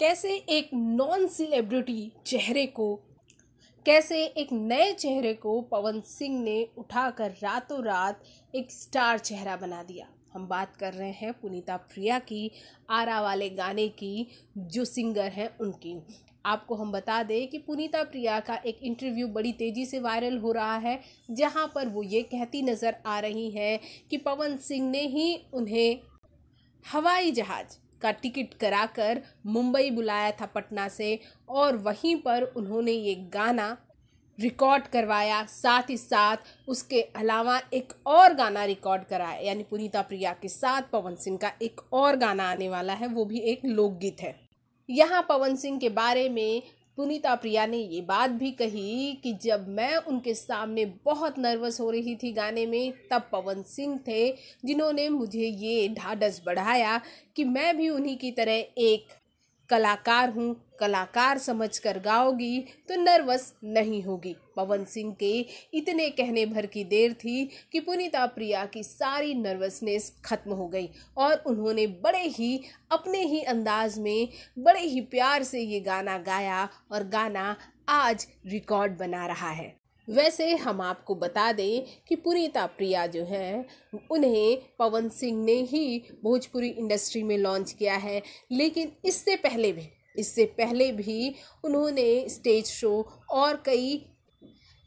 कैसे एक non celebrity चेहरे को कैसे एक नए चेहरे को पवन सिंह ने उठाकर रातों रात एक स्टार चेहरा बना दिया हम बात कर रहे हैं पुनीता प्रिया की आरा वाले गाने की जो सिंगर हैं उनकी आपको हम बता दें कि पुनीता प्रिया का एक इंटरव्यू बड़ी तेज़ी से वायरल हो रहा है जहां पर वो ये कहती नज़र आ रही हैं कि पवन सिंह ने ही उन्हें हवाई जहाज़ का टिकट कराकर मुंबई बुलाया था पटना से और वहीं पर उन्होंने ये गाना रिकॉर्ड करवाया साथ ही साथ उसके अलावा एक और गाना रिकॉर्ड कराया यानी पुनीता प्रिया के साथ पवन सिंह का एक और गाना आने वाला है वो भी एक लोकगीत है यहाँ पवन सिंह के बारे में पुनीता प्रिया ने ये बात भी कही कि जब मैं उनके सामने बहुत नर्वस हो रही थी गाने में तब पवन सिंह थे जिन्होंने मुझे ये ढाढ़स बढ़ाया कि मैं भी उन्हीं की तरह एक कलाकार हूँ कलाकार समझकर गाओगी तो नर्वस नहीं होगी पवन सिंह के इतने कहने भर की देर थी कि पुनीता प्रिया की सारी नर्वसनेस खत्म हो गई और उन्होंने बड़े ही अपने ही अंदाज में बड़े ही प्यार से ये गाना गाया और गाना आज रिकॉर्ड बना रहा है वैसे हम आपको बता दें कि पुनीता प्रिया जो हैं उन्हें पवन सिंह ने ही भोजपुरी इंडस्ट्री में लॉन्च किया है लेकिन इससे पहले भी इससे पहले भी उन्होंने स्टेज शो और कई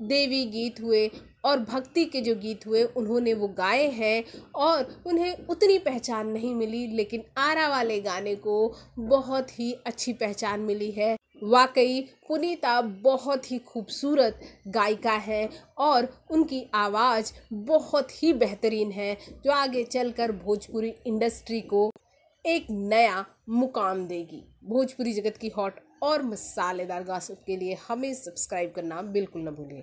देवी गीत हुए और भक्ति के जो गीत हुए उन्होंने वो गाए हैं और उन्हें उतनी पहचान नहीं मिली लेकिन आरा वाले गाने को बहुत ही अच्छी पहचान मिली है वाकई पुनीता बहुत ही खूबसूरत गायिका है और उनकी आवाज़ बहुत ही बेहतरीन है जो आगे चलकर भोजपुरी इंडस्ट्री को एक नया मुकाम देगी भोजपुरी जगत की हॉट और मसालेदार गासप के लिए हमें सब्सक्राइब करना बिल्कुल ना भूलिए